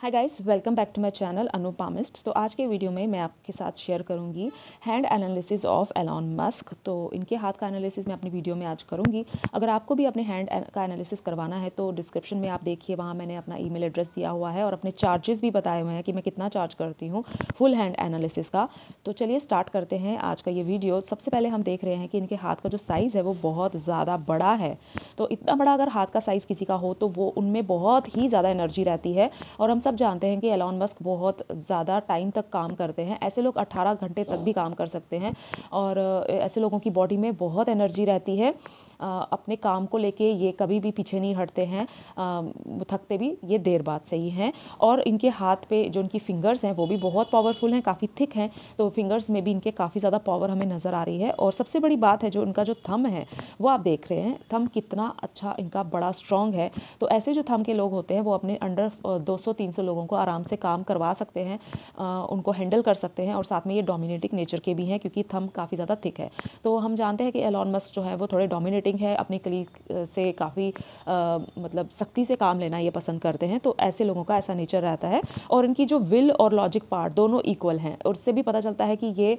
hi guys welcome back to my channel Anupamist तो आज के वीडियो में मैं आपके साथ शेयर करूंगी hand analysis of Elon Musk तो इनके हाथ का एनालिसिस मैं अपनी वीडियो में आज करूंगी अगर आपको भी अपने हैंड का एनालिसिस करवाना है तो डिस्क्रिप्शन में आप देखिए वहाँ मैंने अपना ईमेल एड्रेस दिया हुआ है और अपने चार्जेस भी बताए हुए हैं कि मैं कितना चार्ज करती हूँ फुल हैंड एनालिसिस का तो चलिए स्टार्ट करते हैं आज का ये वीडियो सबसे पहले हम देख रहे हैं कि इनके हाथ का जो साइज़ है वो बहुत ज़्यादा बड़ा है तो इतना बड़ा अगर हाथ का साइज़ किसी का हो तो वो उनमें बहुत ही ज़्यादा एनर्जी रहती है और हम सब जानते हैं कि एलॉन मस्क बहुत ज़्यादा टाइम तक काम करते हैं ऐसे लोग 18 घंटे तक भी काम कर सकते हैं और ऐसे लोगों की बॉडी में बहुत एनर्जी रहती है अपने काम को लेके ये कभी भी पीछे नहीं हटते हैं थकते भी ये देर बाद से ही हैं और इनके हाथ पे जो इनकी फिंगर्स हैं वो भी बहुत पावरफुल हैं काफ़ी थिक हैं तो फिंगर्स में भी इनके काफ़ी ज़्यादा पावर हमें नज़र आ रही है और सबसे बड़ी बात है जो इनका जो थम है वो आप देख रहे हैं थम कितना अच्छा इनका बड़ा स्ट्रॉन्ग है तो ऐसे जो थम के लोग होते हैं वो अपने अंडर दो सौ तीन से लोगों को आराम से काम करवा सकते हैं उनको हैंडल कर सकते हैं और साथ में ये डोमिनेटिंग नेचर के भी हैं क्योंकि थम काफ़ी ज़्यादा थिक है तो हम जानते हैं कि एलॉन मस्क जो है वो थोड़े डोमिनेटिंग है अपने कली से काफ़ी मतलब सख्ती से काम लेना ये पसंद करते हैं तो ऐसे लोगों का ऐसा नेचर रहता है और इनकी जो विल और लॉजिक पार्ट दोनों इक्वल हैं और इससे भी पता चलता है कि ये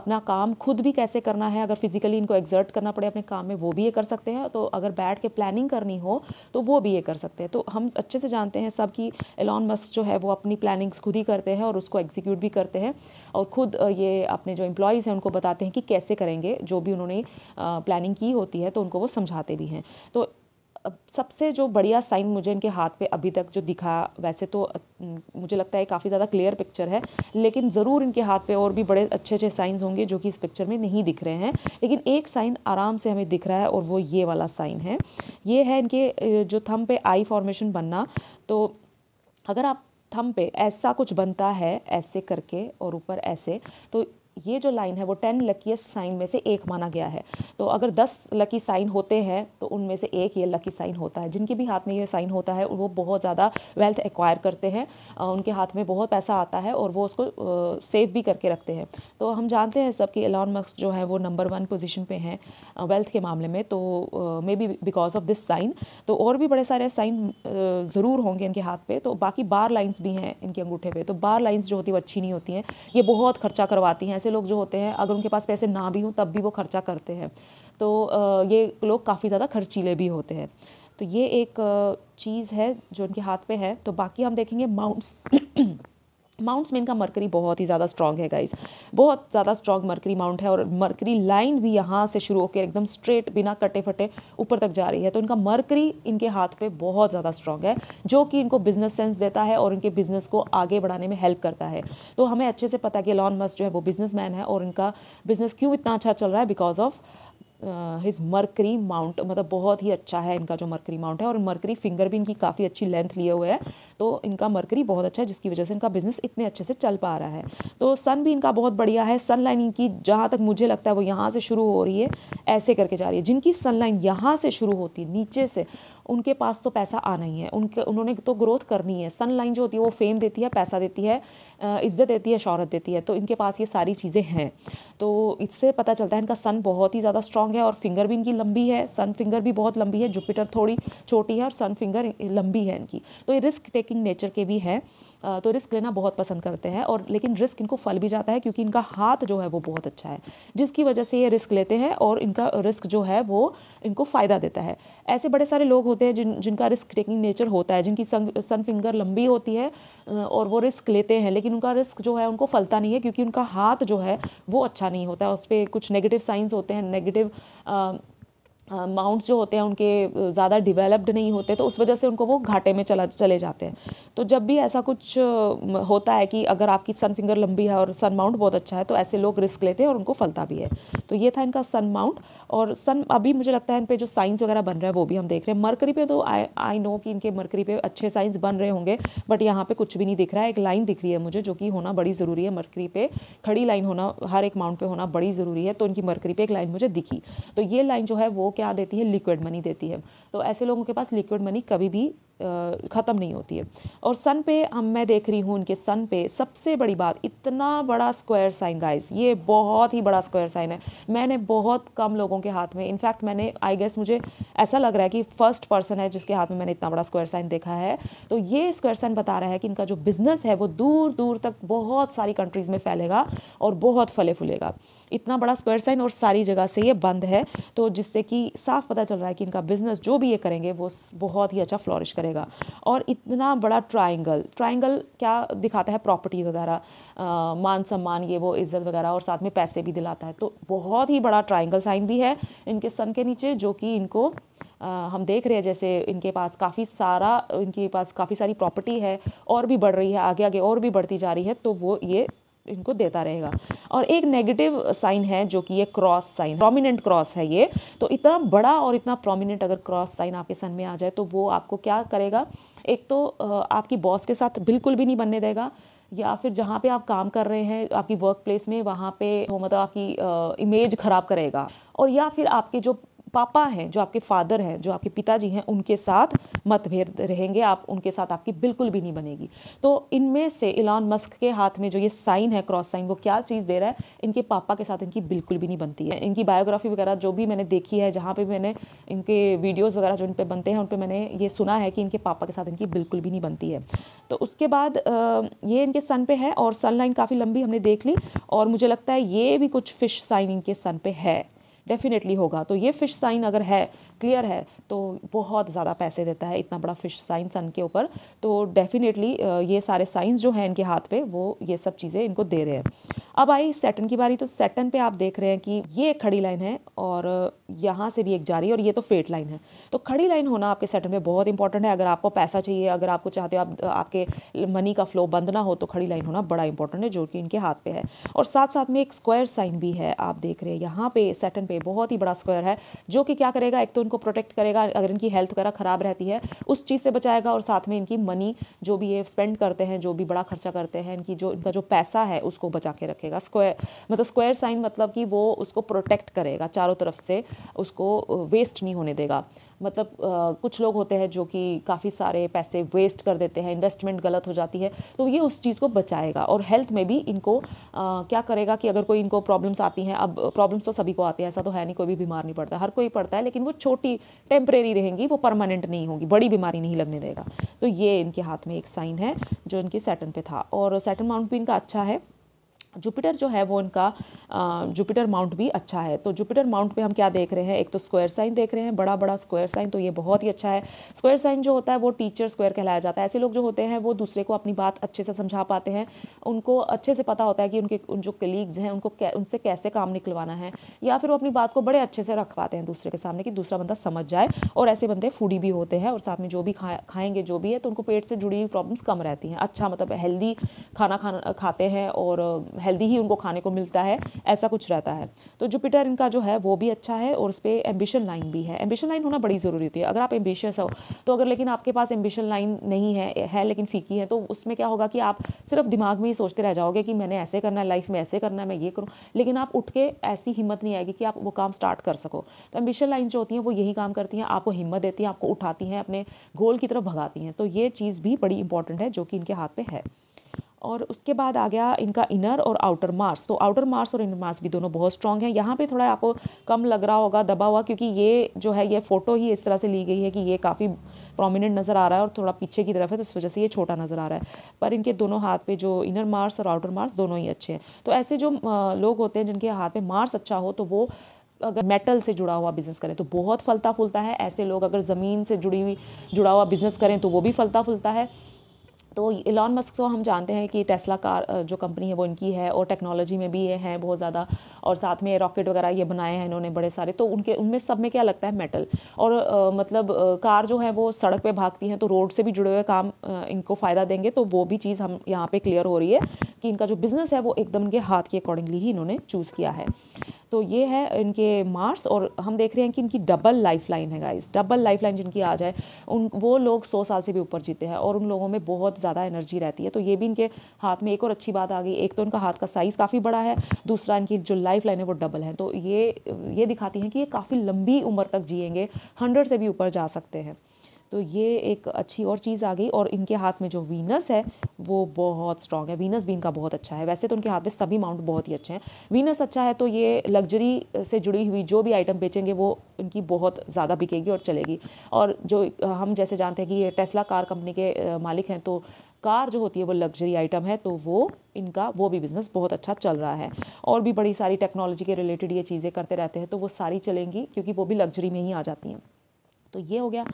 अपना काम खुद भी कैसे करना है अगर फिजिकली इनको एग्जर्ट करना पड़े अपने काम में वो भी ये कर सकते हैं तो अगर बैठ के प्लानिंग करनी हो तो वो भी ये कर सकते हैं तो हम अच्छे से जानते हैं सब कि एलॉन मस्क पेरेंट्स जो है वो अपनी प्लानिंग्स खुद ही करते हैं और उसको एग्जीक्यूट भी करते हैं और ख़ुद ये अपने जो एम्प्लॉयज़ हैं उनको बताते हैं कि कैसे करेंगे जो भी उन्होंने प्लानिंग की होती है तो उनको वो समझाते भी हैं तो सबसे जो बढ़िया साइन मुझे इनके हाथ पे अभी तक जो दिखा वैसे तो मुझे लगता है काफ़ी ज़्यादा क्लियर पिक्चर है लेकिन ज़रूर इनके हाथ पे और भी बड़े अच्छे अच्छे साइंस होंगे जो कि इस पिक्चर में नहीं दिख रहे हैं लेकिन एक साइन आराम से हमें दिख रहा है और वो ये वाला साइन है ये है इनके जो थम पे आई फॉर्मेशन बनना तो अगर आप थम पे ऐसा कुछ बनता है ऐसे करके और ऊपर ऐसे तो ये जो लाइन है वो टेन लकीस्ट साइन में से एक माना गया है तो अगर दस लकी साइन होते हैं तो उनमें से एक ये लकी साइन होता है जिनके भी हाथ में ये साइन होता है वो बहुत ज़्यादा वेल्थ एक्वायर करते हैं उनके हाथ में बहुत पैसा आता है और वो उसको सेव भी करके रखते हैं तो हम जानते हैं सब कि एलॉन मक्स जो है वो नंबर वन पोजिशन पर हैं वेल्थ के मामले में तो maybe because of this sign तो और भी बड़े सारे साइन ज़रूर होंगे इनके हाथ पे तो बाकी बार लाइन्स भी हैं इनके अंगूठे पर तो बार लाइन्स जो होती है वो अच्छी नहीं होती हैं ये बहुत खर्चा करवाती हैं ऐसे लोग जो होते हैं अगर उनके पास पैसे ना भी हों तब भी वो खर्चा करते हैं तो ये लोग काफ़ी ज़्यादा खर्चीले भी होते हैं तो ये एक चीज़ है जो उनके हाथ पे है तो बाकी हम देखेंगे माउंट्स माउंट्स में का मरकरी बहुत ही ज़्यादा स्ट्रॉग है गाइस बहुत ज़्यादा स्ट्रॉग मरकरी माउंट है और मरकरी लाइन भी यहाँ से शुरू होकर एकदम स्ट्रेट बिना कटे फटे ऊपर तक जा रही है तो इनका मरकरी इनके हाथ पे बहुत ज़्यादा स्ट्रॉग है जो कि इनको बिजनेस सेंस देता है और इनके बिजनेस को आगे बढ़ाने में हेल्प करता है तो हमें अच्छे से पता है कि लॉन मस्ट जो है वो बिजनेस है और इनका बिजनेस क्यों इतना अच्छा चल रहा है because of his Mercury mount मतलब बहुत ही अच्छा है इनका जो मरकरी माउंट है और मरकरी फिंगर भी इनकी काफ़ी अच्छी लेंथ लिए हुए है तो इनका मरकरी बहुत अच्छा है जिसकी वजह से इनका बिजनेस इतने अच्छे से चल पा रहा है तो सन भी इनका बहुत बढ़िया है सन लाइन इनकी जहाँ तक मुझे लगता है वो यहाँ से शुरू हो रही है ऐसे करके जा रही है जिनकी सन लाइन यहाँ से शुरू होती है नीचे से उनके पास तो पैसा आना ही है उनके उन्होंने तो ग्रोथ करनी है सन लाइन जो होती है वो फेम देती है पैसा देती है इज्जत देती है शहरत देती है तो इनके पास ये सारी चीज़ें हैं तो इससे पता चलता है इनका सन बहुत ही ज़्यादा स्ट्रांग है और फिंगर भी इनकी लंबी है सन फिंगर भी बहुत लंबी है जुपिटर थोड़ी छोटी है और सन फिंगर लंबी है इनकी तो ये रिस्क टेक टेकिंग नेचर के भी हैं तो रिस्क लेना बहुत पसंद करते हैं और लेकिन रिस्क इनको फल भी जाता है क्योंकि इनका हाथ जो है वो बहुत अच्छा है जिसकी वजह से ये रिस्क लेते हैं और इनका रिस्क जो है वो इनको फ़ायदा देता है ऐसे बड़े सारे लोग होते हैं जिन जिनका रिस्क टेकिंग नेचर होता है जिनकी सन फिंगर लंबी होती है और वो रिस्क लेते हैं लेकिन उनका रिस्क जो है उनको फलता नहीं है क्योंकि उनका हाथ जो है वो अच्छा नहीं होता है उस पर कुछ नेगेटिव साइंस होते हैं नेगेटिव माउंट्स जो होते हैं उनके ज़्यादा डिवेलप्ड नहीं होते तो उस वजह से उनको वो घाटे में चला चले जाते हैं तो जब भी ऐसा कुछ होता है कि अगर आपकी सन फिंगर लंबी है और सन माउंट बहुत अच्छा है तो ऐसे लोग रिस्क लेते हैं और उनको फलता भी है तो ये था इनका सन माउंट और सन अभी मुझे लगता है इन पर जो साइंस वगैरह बन रहा है वो भी हम देख रहे हैं मरकरी पर तो आई आई नो कि इनके मरकरी पर अच्छे साइंस बन रहे होंगे बट यहाँ पर कुछ भी नहीं दिख रहा है एक लाइन दिख रही है मुझे जो कि होना बड़ी ज़रूरी है मरकरी पर खड़ी लाइन होना हर एक माउंट पर होना बड़ी ज़रूरी है तो इनकी मरकरी पर एक लाइन मुझे दिखी तो ये लाइन जो है वो क्या देती है लिक्विड मनी देती है तो ऐसे लोगों के पास लिक्विड मनी कभी भी ख़त्म नहीं होती है और सन पे हम मैं देख रही हूँ उनके सन पे सबसे बड़ी बात इतना बड़ा स्क्वायर साइन गाइस ये बहुत ही बड़ा स्क्वायर साइन है मैंने बहुत कम लोगों के हाथ में इनफैक्ट मैंने आई गेस मुझे ऐसा लग रहा है कि फर्स्ट पर्सन है जिसके हाथ में मैंने इतना बड़ा स्क्वायर साइन देखा है तो ये स्क्वायर साइन बता रहा है कि इनका जो बिज़नेस है वो दूर दूर तक बहुत सारी कंट्रीज़ में फैलेगा और बहुत फले फूलेगा इतना बड़ा स्क्वायर साइन और सारी जगह से ये बंद है तो जिससे कि साफ पता चल रहा है कि इनका बिज़नेस जो भी ये करेंगे वो बहुत ही अच्छा फ्लॉरिश करेंगे करेगा और इतना बड़ा ट्राइंगल ट्राइंगल क्या दिखाता है प्रॉपर्टी वगैरह मान सम्मान ये वो इज़्ज़त वगैरह और साथ में पैसे भी दिलाता है तो बहुत ही बड़ा ट्राइंगल साइन भी है इनके सन के नीचे जो कि इनको आ, हम देख रहे हैं जैसे इनके पास काफ़ी सारा इनके पास काफ़ी सारी प्रॉपर्टी है और भी बढ़ रही है आगे आगे और भी बढ़ती जा रही है तो वो ये इनको देता रहेगा और एक नेगेटिव साइन है जो कि ये क्रॉस साइन प्रोमिनेंट क्रॉस है ये तो इतना बड़ा और इतना प्रोमिनेंट अगर क्रॉस साइन आपके सन में आ जाए तो वो आपको क्या करेगा एक तो आपकी बॉस के साथ बिल्कुल भी नहीं बनने देगा या फिर जहाँ पे आप काम कर रहे हैं आपकी वर्क प्लेस में वहाँ पे मतलब आपकी इमेज ख़राब करेगा और या फिर आपके जो पापा हैं जो आपके फादर हैं जो आपके पिताजी हैं उनके साथ मतभेद रहेंगे आप उनके साथ आपकी बिल्कुल भी नहीं बनेगी तो इनमें से इलॉन मस्क के हाथ में जो ये साइन है क्रॉस साइन वो क्या चीज़ दे रहा है इनके पापा के साथ इनकी बिल्कुल भी नहीं बनती है इनकी बायोग्राफी वगैरह जो भी मैंने देखी है जहाँ पर मैंने इनके वीडियोज़ वगैरह जो इन पर बनते हैं उन पर मैंने ये सुना है कि इनके पापा के साथ इनकी बिल्कुल भी नहीं बनती है तो उसके बाद ये इनके सन पे है और सन लाइन काफ़ी लंबी हमने देख ली और मुझे लगता है ये भी कुछ फिश साइन इनके सन पे है डेफिनेटली होगा तो ये फिश साइन अगर है क्लियर है तो बहुत ज़्यादा पैसे देता है इतना बड़ा फिश साइन सन के ऊपर तो डेफिनेटली ये सारे साइंस जो हैं इनके हाथ पे वो ये सब चीज़ें इनको दे रहे हैं अब आई सेटन की बारी तो सेटन पे आप देख रहे हैं कि ये एक खड़ी लाइन है और यहाँ से भी एक जा रही है और ये तो फेट लाइन है तो खड़ी लाइन होना आपके सेटन पर बहुत इंपॉर्टेंट है अगर आपको पैसा चाहिए अगर आपको चाहते हो आप आपके मनी का फ्लो बंद ना हो तो खड़ी लाइन होना बड़ा इंपॉर्टेंट है जो कि इनके हाथ पे है और साथ साथ में एक स्क्वायर साइन भी है आप देख रहे हैं यहाँ पे सेटन पे बहुत ही बड़ा स्क्वायर है जो कि क्या करेगा एक तो इनको प्रोटेक्ट करेगा अगर इनकी हेल्थ वगैरह ख़राब रहती है उस चीज़ से बचाएगा और साथ में इनकी मनी जो भी ये स्पेंड करते हैं जो भी बड़ा खर्चा करते हैं इनकी जो इनका जो पैसा है उसको बचा के रखेगा स्क्वायर मतलब स्क्वायर साइन मतलब कि वो उसको प्रोटेक्ट करेगा चारों तरफ से उसको वेस्ट uh, नहीं होने देगा मतलब आ, कुछ लोग होते हैं जो कि काफ़ी सारे पैसे वेस्ट कर देते हैं इन्वेस्टमेंट गलत हो जाती है तो ये उस चीज़ को बचाएगा और हेल्थ में भी इनको आ, क्या करेगा कि अगर कोई इनको प्रॉब्लम्स आती हैं अब प्रॉब्लम्स तो सभी को आते हैं ऐसा तो है नहीं कोई भी बीमार नहीं पड़ता हर कोई पड़ता है लेकिन वो छोटी टेम्परेरी रहेंगी वो परमानेंट नहीं होगी बड़ी बीमारी नहीं लगने देगा तो ये इनके हाथ में एक साइन है जो इनके सेटन पर था और सेटन माउंट भी इनका अच्छा है जुपिटर जो है वो उनका जुपिटर माउंट भी अच्छा है तो जुपिटर माउंट पे हम क्या देख रहे हैं एक तो स्क्वायर साइन देख रहे हैं बड़ा बड़ा स्क्वायर साइन तो ये बहुत ही अच्छा है स्क्वायर साइन जो होता है वो टीचर स्क्वायर कहलाया जाता है ऐसे लोग जो होते हैं वो दूसरे को अपनी बात अच्छे से समझा पाते हैं उनको अच्छे से पता होता है कि उनके उन जो कलीग्स हैं उनको कै, उनसे कैसे काम निकलवाना है या फिर वो अपनी बात को बड़े अच्छे से रख पाते हैं दूसरे के सामने कि दूसरा बंदा समझ जाए और ऐसे बंदे फूडी भी होते हैं और साथ में जो भी खा खाएंगे जो भी है तो उनको पेट से जुड़ी हुई प्रॉब्लम्स कम रहती हैं अच्छा मतलब हेल्दी खाना खाना खाते हैं और हेल्दी ही उनको खाने को मिलता है ऐसा कुछ रहता है तो जुपिटर इनका जो है वो भी अच्छा है और उस पर एम्बिशन लाइन भी है एम्बिशन लाइन होना बड़ी ज़रूरी होती है अगर आप एम्बिशियस हो तो अगर लेकिन आपके पास एम्बिशन लाइन नहीं है है लेकिन फीकी है तो उसमें क्या होगा कि आप सिर्फ दिमाग में ही सोचते रह जाओगे कि मैंने ऐसे करना है लाइफ में ऐसे करना है मैं ये करूँ लेकिन आप उठ के ऐसी हिम्मत नहीं आएगी कि आप वो काम स्टार्ट कर सको तो एम्बिशन लाइन जो होती हैं वो यही काम करती हैं आपको हिम्मत देती हैं आपको उठाती हैं अपने गोल की तरफ भगाती हैं तो ये चीज़ भी बड़ी इंपॉर्टेंट है जो कि इनके हाथ पे है और उसके बाद आ गया इनका इनर और आउटर मार्स तो आउटर मार्स और इनर मार्स भी दोनों बहुत स्ट्रॉन्ग हैं यहाँ पे थोड़ा आपको कम लग रहा होगा दबा हुआ क्योंकि ये जो है ये फ़ोटो ही इस तरह से ली गई है कि ये काफ़ी प्रोमिनेंट नज़र आ रहा है और थोड़ा पीछे की तरफ है तो इस वजह से ये छोटा नज़र आ रहा है पर इनके दोनों हाथ पे जो इनर मार्स और आउटर मार्स दोनों ही अच्छे हैं तो ऐसे जो लोग होते हैं जिनके हाथ पे मार्स अच्छा हो तो वो अगर मेटल से जुड़ा हुआ बिज़नेस करें तो बहुत फलता फूलता है ऐसे लोग अगर ज़मीन से जुड़ी हुई जुड़ा हुआ बिज़नेस करें तो वो भी फलता फूलता है तो इलॉन मस्क तो हम जानते हैं कि टेस्ला कार जो कंपनी है वो इनकी है और टेक्नोलॉजी में भी ये हैं बहुत ज़्यादा और साथ में रॉकेट वगैरह ये बनाए हैं इन्होंने बड़े सारे तो उनके उनमें सब में क्या लगता है मेटल और आ, मतलब आ, कार जो है वो सड़क पर भागती हैं तो रोड से भी जुड़े हुए काम आ, इनको फ़ायदा देंगे तो वो भी चीज़ हम यहाँ पर क्लियर हो रही है कि इनका जो बिज़नेस है वो एकदम इनके हाथ के अकॉर्डिंगली ही इन्होंने चूज़ किया है तो ये है इनके मार्स और हम देख रहे हैं कि इनकी डबल लाइफ लाइन है गाइस डबल लाइफ लाइन जिनकी आ जाए उन वो लोग सौ साल से भी ऊपर जीते हैं और उन लोगों में बहुत ज़्यादा एनर्जी रहती है तो ये भी इनके हाथ में एक और अच्छी बात आ गई एक तो इनका हाथ का साइज़ काफ़ी बड़ा है दूसरा इनकी जो लाइफ लाइन है वो डबल है तो ये ये दिखाती हैं कि ये काफ़ी लंबी उम्र तक जियेंगे हंड्रेड से भी ऊपर जा सकते हैं तो ये एक अच्छी और चीज़ आ गई और इनके हाथ में जो वीनस है वो बहुत स्ट्रांग है वीनस भी इनका बहुत अच्छा है वैसे तो उनके हाथ में सभी माउंट बहुत ही अच्छे हैं वीनस अच्छा है तो ये लग्जरी से जुड़ी हुई जो भी आइटम बेचेंगे वो इनकी बहुत ज़्यादा बिकेगी और चलेगी और जो हम जैसे जानते हैं कि ये टेस्ला कार कंपनी के मालिक हैं तो कार जो होती है वो लग्जरी आइटम है तो वो इनका वो भी बिज़नेस बहुत अच्छा चल रहा है और भी बड़ी सारी टेक्नोलॉजी के रिलेटेड ये चीज़ें करते रहते हैं तो वो सारी चलेंगी क्योंकि वो भी लग्जरी में ही आ जाती हैं तो ये हो गया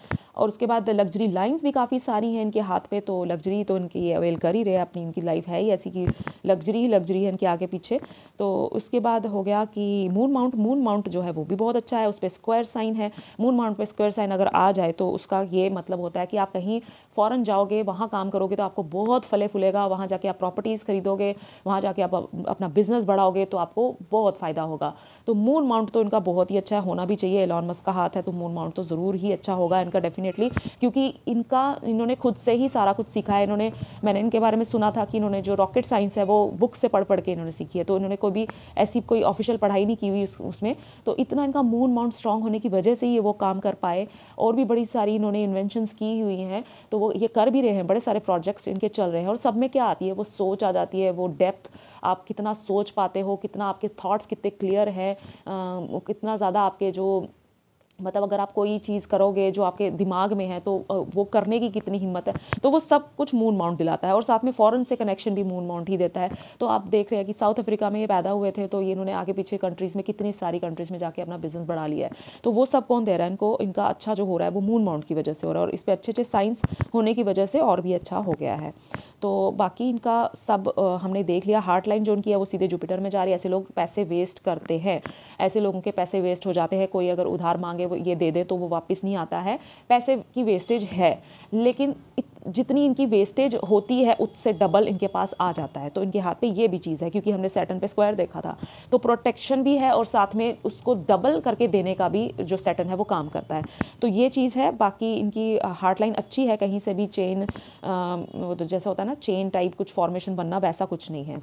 और उसके बाद लग्जरी लाइन्स भी काफ़ी सारी हैं इनके हाथ पे तो लग्जरी तो इनकी अवेल कर ही रहे अपनी इनकी लाइफ है ही ऐसी कि लग्जरी ही लग्जरी है इनके आगे पीछे तो उसके बाद हो गया कि मून माउंट मून माउंट जो है वो भी बहुत अच्छा है उस पर स्क्वायर साइन है मून माउंट पे स्क्वायर साइन अगर आ जाए तो उसका ये मतलब होता है कि आप कहीं फ़ौरन जाओगे वहाँ काम करोगे तो आपको बहुत फले फूलेगा वहाँ जाके आप प्रॉपर्टीज़ खरीदोगे वहाँ जाके आप अपना बिजनेस बढ़ाओगे तो आपको बहुत फ़ायदा होगा तो मून माउंट तो इनका बहुत ही अच्छा है होना भी चाहिए एलॉन मस्क का हाथ है तो मून माउंट तो ज़रूर ही अच्छा होगा इनका डेफिनेटली क्योंकि इनका इन्होंने खुद से ही सारा कुछ सीखा है इन्होंने मैंने इनके बारे में सुना था कि इन्होंने जो रॉकेट साइंस है वो बुक से पढ़ पढ़ के इन्होंने सीखी है तो इन्होंने कोई भी ऐसी कोई ऑफिशियल पढ़ाई नहीं की हुई उस, उसमें तो इतना इनका मून माउंट स्ट्रॉन्ग होने की वजह से ये वो काम कर पाए और भी बड़ी सारी इन्होंने इन्वेंशन की हुई हैं तो वो ये कर भी रहे हैं बड़े सारे प्रोजेक्ट्स इनके चल रहे हैं और सब में क्या आती है वो सोच आ जाती है वो डेप्थ आप कितना सोच पाते हो कितना आपके थाट्स कितने क्लियर हैं कितना ज़्यादा आपके जो मतलब अगर आप कोई चीज़ करोगे जो आपके दिमाग में है तो वो करने की कितनी हिम्मत है तो वो सब कुछ मून माउंट दिलाता है और साथ में फ़ॉरन से कनेक्शन भी मून माउंट ही देता है तो आप देख रहे हैं कि साउथ अफ्रीका में ये पैदा हुए थे तो ये इन्होंने आगे पीछे कंट्रीज़ में कितनी सारी कंट्रीज़ में जाके अपना बिजनेस बढ़ा लिया है तो वो सब कौन दे रहा है इनको इनका अच्छा जो हो रहा है वो मून माउंट की वजह से हो रहा है और इस पर अच्छे अच्छे साइंस होने की वजह से और भी अच्छा हो गया है तो बाकी इनका सब हमने देख लिया हार्ट लाइन जो उनकी है वो सीधे जुपिटर में जा रही है ऐसे लोग पैसे वेस्ट करते हैं ऐसे लोगों के पैसे वेस्ट हो जाते हैं कोई अगर उधार मांगे ये दे दें तो वो वापस नहीं आता है पैसे की वेस्टेज है लेकिन जितनी इनकी वेस्टेज होती है उससे डबल इनके पास आ जाता है तो इनके हाथ पे ये भी चीज़ है क्योंकि हमने सेटन पे स्क्वायर देखा था तो प्रोटेक्शन भी है और साथ में उसको डबल करके देने का भी जो सेटन है वो काम करता है तो ये चीज़ है बाकी इनकी हार्ट लाइन अच्छी है कहीं से भी चेन वो तो जैसा होता है ना चेन टाइप कुछ फॉर्मेशन बनना वैसा कुछ नहीं है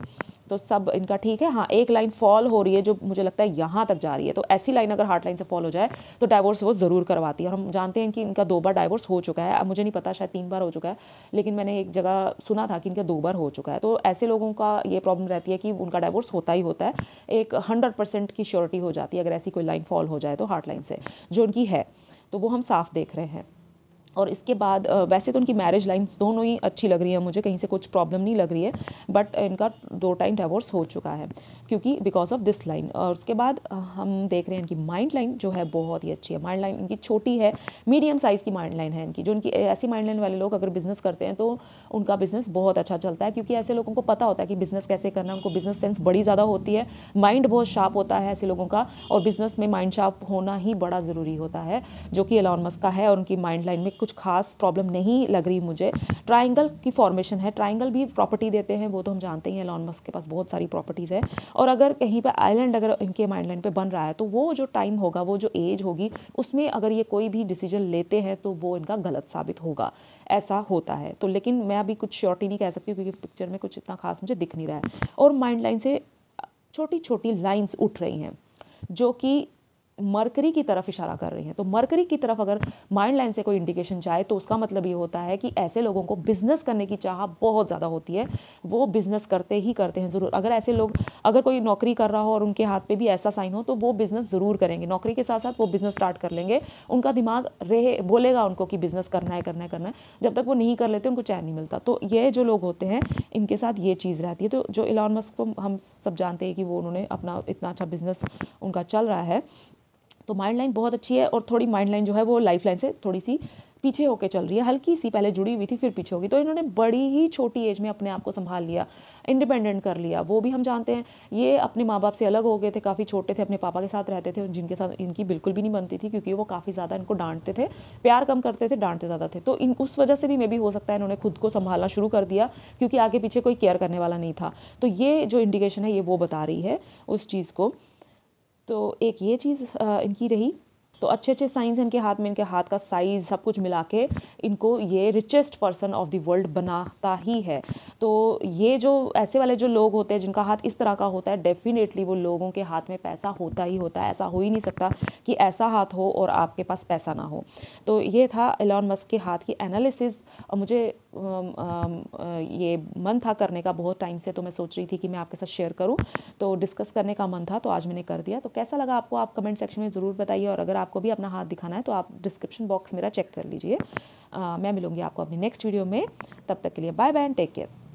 तो सब इनका ठीक है हाँ एक लाइन फॉल हो रही है जो मुझे लगता है यहाँ तक जा रही है तो ऐसी लाइन अगर हार्ट लाइन से फॉल हो जाए तो डाइवोर्स वो ज़रूर करवाती है और हम जानते हैं कि इनका दो बार डाइवोर्स हो चुका है अब मुझे नहीं पता शायद तीन बार हो चुका है लेकिन मैंने एक जगह सुना था कि इनका दो बार हो चुका है तो ऐसे लोगों का ये प्रॉब्लम रहती है कि उनका डाइवोर्स होता ही होता है एक हंड्रेड की श्योरिटी हो जाती है अगर ऐसी कोई लाइन फॉल हो जाए तो हार्ट लाइन से जो उनकी है तो वो हम साफ देख रहे हैं और इसके बाद वैसे तो उनकी मैरिज लाइन्स दोनों ही अच्छी लग रही है मुझे कहीं से कुछ प्रॉब्लम नहीं लग रही है बट इनका दो टाइम डिवोर्स हो चुका है क्योंकि बिकॉज ऑफ दिस लाइन और उसके बाद हम देख रहे हैं इनकी माइंड लाइन जो है बहुत ही अच्छी है माइंड लाइन इनकी छोटी है मीडियम साइज़ की माइंड लाइन है इनकी जो इनकी ऐसी माइंड लाइन वाले लोग अगर बिज़नेस करते हैं तो उनका बिज़नेस बहुत अच्छा चलता है क्योंकि ऐसे लोगों को पता होता है कि बिज़नेस कैसे करना उनको बिज़नेस सेंस बड़ी ज़्यादा होती है माइंड बहुत शार्प होता है ऐसे लोगों का और बिज़नेस में माइंड शार्प होना ही बड़ा ज़रूरी होता है जो कि अलॉनमस का है और उनकी माइंड लाइन में कुछ खास प्रॉब्लम नहीं लग रही मुझे ट्राइंगल की फॉर्मेशन है ट्राइंगल भी प्रॉपर्टी देते हैं वो तो हम जानते ही एलॉन के पास बहुत सारी प्रॉपर्टीज़ है और अगर कहीं पर आइलैंड अगर इनके माइंडलैंड पर बन रहा है तो वो जो टाइम होगा वो जो एज होगी उसमें अगर ये कोई भी डिसीजन लेते हैं तो वो इनका गलत साबित होगा ऐसा होता है तो लेकिन मैं अभी कुछ श्योरिटी नहीं कह सकती क्योंकि पिक्चर में कुछ इतना खास मुझे दिख नहीं रहा है और माइंड लाइन से छोटी छोटी लाइंस उठ रही हैं जो कि मरकरी की तरफ इशारा कर रही हैं तो मरकरी की तरफ अगर माइंड लाइन से कोई इंडिकेशन चाहे तो उसका मतलब ये होता है कि ऐसे लोगों को बिज़नेस करने की चाह बहुत ज़्यादा होती है वो बिज़नेस करते ही करते हैं ज़रूर अगर ऐसे लोग अगर कोई नौकरी कर रहा हो और उनके हाथ पे भी ऐसा साइन हो तो वो बिज़नेस ज़रूर करेंगे नौकरी के साथ साथ वो बिज़नेस स्टार्ट कर लेंगे उनका दिमाग रहे बोलेगा उनको कि बिज़नेस करना है करना है करना है जब तक वो नहीं कर लेते उनको चैन नहीं मिलता तो ये जो लोग होते हैं इनके साथ ये चीज़ रहती है तो जो इलॉन मस्क को हम सब जानते हैं कि वो उन्होंने अपना इतना अच्छा बिज़नेस उनका चल रहा है तो माइंड लाइन बहुत अच्छी है और थोड़ी माइंड लाइन जो है वो लाइफ लाइन से थोड़ी सी पीछे होकर चल रही है हल्की सी पहले जुड़ी हुई थी फिर पीछे होगी तो इन्होंने बड़ी ही छोटी एज में अपने आप को संभाल लिया इंडिपेंडेंट कर लिया वो भी हम जानते हैं ये अपने माँ बाप से अलग हो गए थे काफ़ी छोटे थे अपने पापा के साथ रहते थे जिनके साथ इनकी बिल्कुल भी नहीं बनती थी क्योंकि वो काफ़ी ज़्यादा इनको डांटते थे प्यार कम करते थे डांटते ज़्यादा थे तो इन उस वजह से भी मे भी हो सकता है इन्होंने खुद को संभालना शुरू कर दिया क्योंकि आगे पीछे कोई केयर करने वाला नहीं था तो ये जो इंडिकेशन है ये वो बता रही है उस चीज़ को तो एक ये चीज़ इनकी रही तो अच्छे अच्छे साइंस इनके हाथ में इनके हाथ का साइज़ सब कुछ मिला के इनको ये richest person of the world बनाता ही है तो ये जो ऐसे वाले जो लोग होते हैं जिनका हाथ इस तरह का होता है डेफिनेटली वो लोगों के हाथ में पैसा होता ही होता है ऐसा हो ही नहीं सकता कि ऐसा हाथ हो और आपके पास पैसा ना हो तो ये था एलॉन मस्क के हाथ की एनालिसिस मुझे ये मन था करने का बहुत टाइम से तो मैं सोच रही थी कि मैं आपके साथ शेयर करूँ तो डिस्कस करने का मन था तो आज मैंने कर दिया तो कैसा लगा आपको आप कमेंट सेक्शन में ज़रूर बताइए और अगर आप आपको भी अपना हाथ दिखाना है तो आप डिस्क्रिप्शन बॉक्स मेरा चेक कर लीजिए मैं मिलूंगी आपको अपनी नेक्स्ट वीडियो में तब तक के लिए bye bye and take care